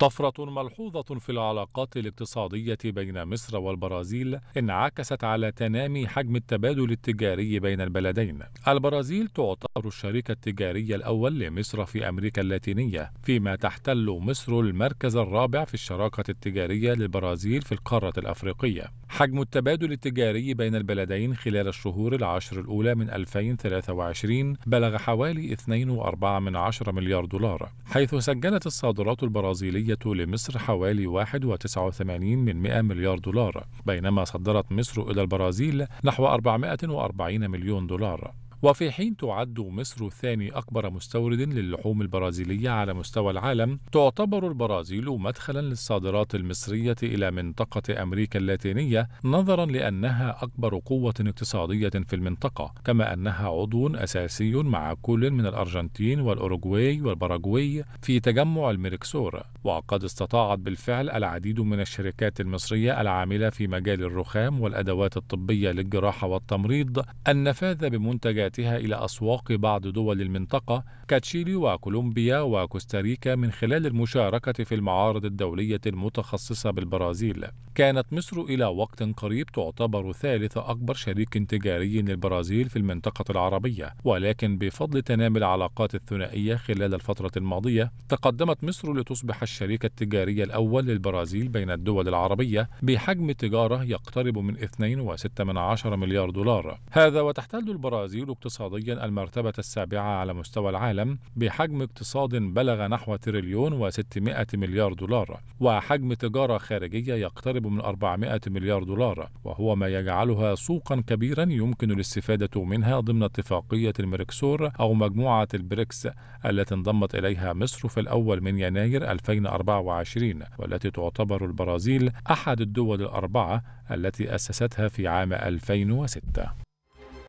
طفرة ملحوظة في العلاقات الاقتصادية بين مصر والبرازيل انعكست على تنامي حجم التبادل التجاري بين البلدين. البرازيل تعتبر الشريك التجاري الأول لمصر في أمريكا اللاتينية، فيما تحتل مصر المركز الرابع في الشراكة التجارية للبرازيل في القارة الأفريقية. حجم التبادل التجاري بين البلدين خلال الشهور العشر الأولى من 2023 بلغ حوالي 2.4 مليار دولار، حيث سجلت الصادرات البرازيلية لمصر حوالي 1.89 من 100 مليار دولار بينما صدرت مصر إلى البرازيل نحو 440 مليون دولار وفي حين تعد مصر ثاني أكبر مستورد للحوم البرازيلية على مستوى العالم تعتبر البرازيل مدخلا للصادرات المصرية إلى منطقة أمريكا اللاتينية نظرا لأنها أكبر قوة اقتصادية في المنطقة كما أنها عضو أساسي مع كل من الأرجنتين والأوروغواي والباراغواي في تجمع الميركسور وقد استطاعت بالفعل العديد من الشركات المصرية العاملة في مجال الرخام والأدوات الطبية للجراحة والتمريض النفاذ بمنتجات مهاجراتها إلى أسواق بعض دول المنطقة كتشيلي وكولومبيا وكوستاريكا من خلال المشاركة في المعارض الدولية المتخصصة بالبرازيل. كانت مصر إلى وقت قريب تعتبر ثالث أكبر شريك تجاري للبرازيل في المنطقة العربية، ولكن بفضل تنامي العلاقات الثنائية خلال الفترة الماضية، تقدمت مصر لتصبح الشريك التجاري الأول للبرازيل بين الدول العربية بحجم تجارة يقترب من 2.6 مليار دولار. هذا وتحتل البرازيل اقتصاديا المرتبة السابعة على مستوى العالم بحجم اقتصاد بلغ نحو تريليون و600 مليار دولار وحجم تجارة خارجية يقترب من 400 مليار دولار وهو ما يجعلها سوقا كبيرا يمكن الاستفادة منها ضمن اتفاقية الميركسور أو مجموعة البريكس التي انضمت إليها مصر في الأول من يناير 2024 والتي تعتبر البرازيل أحد الدول الأربعة التي أسستها في عام 2006